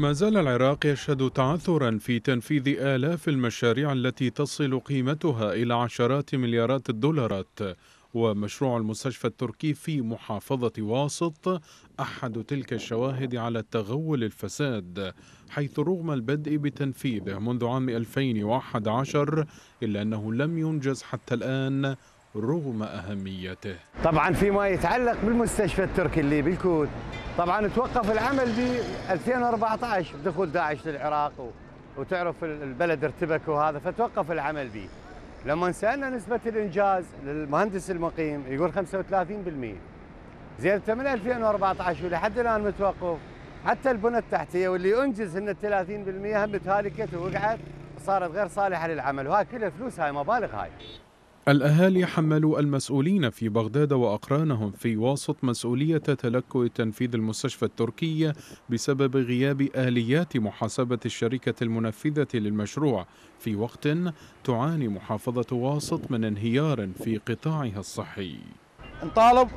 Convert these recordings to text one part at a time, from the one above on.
ما زال العراق يشهد تعثرا في تنفيذ آلاف المشاريع التي تصل قيمتها إلى عشرات مليارات الدولارات ومشروع المستشفى التركي في محافظة واسط أحد تلك الشواهد على تغول الفساد حيث رغم البدء بتنفيذه منذ عام 2011 إلا أنه لم ينجز حتى الآن رغم أهميته طبعا فيما يتعلق بالمستشفى التركي اللي بالكوت طبعا توقف العمل ب 2014 بدخول داعش للعراق وتعرف البلد ارتبك وهذا فتوقف العمل به لما سالنا نسبه الانجاز للمهندس المقيم يقول 35% زين انت من 2014 ولحد الان متوقف حتى البنى التحتيه واللي انجز ان 30% هم تهالكت ووقعت وصارت غير صالحه للعمل وهاي كلها فلوس هاي مبالغ هاي الأهالي حملوا المسؤولين في بغداد وأقرانهم في واسط مسؤولية تلكؤ تنفيذ المستشفى التركية بسبب غياب آليات محاسبة الشركة المنفذة للمشروع في وقت تعاني محافظة واسط من انهيار في قطاعها الصحي نطالب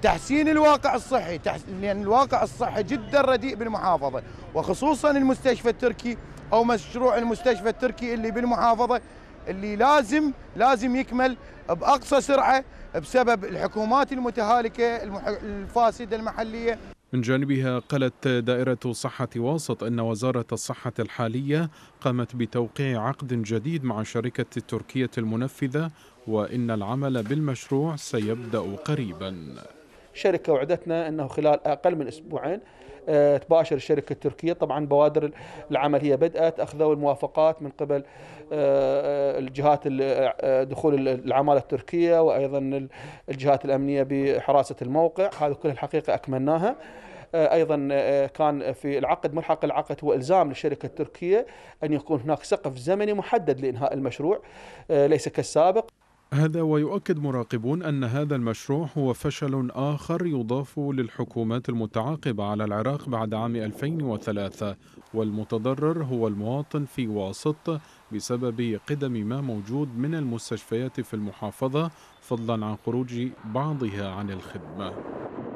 بتحسين الواقع الصحي لأن الواقع الصحي جدا رديء بالمحافظة وخصوصا المستشفى التركي أو مشروع المستشفى التركي اللي بالمحافظة اللي لازم لازم يكمل باقصى سرعه بسبب الحكومات المتهالكه الفاسده المحليه من جانبها قالت دائرة صحة واسط أن وزارة الصحة الحالية قامت بتوقيع عقد جديد مع شركة التركية المنفذة وإن العمل بالمشروع سيبدأ قريبا شركة وعدتنا أنه خلال أقل من أسبوعين تباشر الشركة التركية طبعا بوادر العمل هي بدأت أخذوا الموافقات من قبل آه، الجهات آه، دخول العمالة التركية وأيضا الجهات الأمنية بحراسة الموقع هذا كل الحقيقة أكملناها آه، ايضا كان في العقد ملحق العقد هو الزام للشركه التركيه ان يكون هناك سقف زمني محدد لانهاء المشروع ليس كالسابق هذا ويؤكد مراقبون أن هذا المشروع هو فشل آخر يضاف للحكومات المتعاقبة على العراق بعد عام 2003 والمتضرر هو المواطن في واسط بسبب قدم ما موجود من المستشفيات في المحافظة فضلا عن خروج بعضها عن الخدمة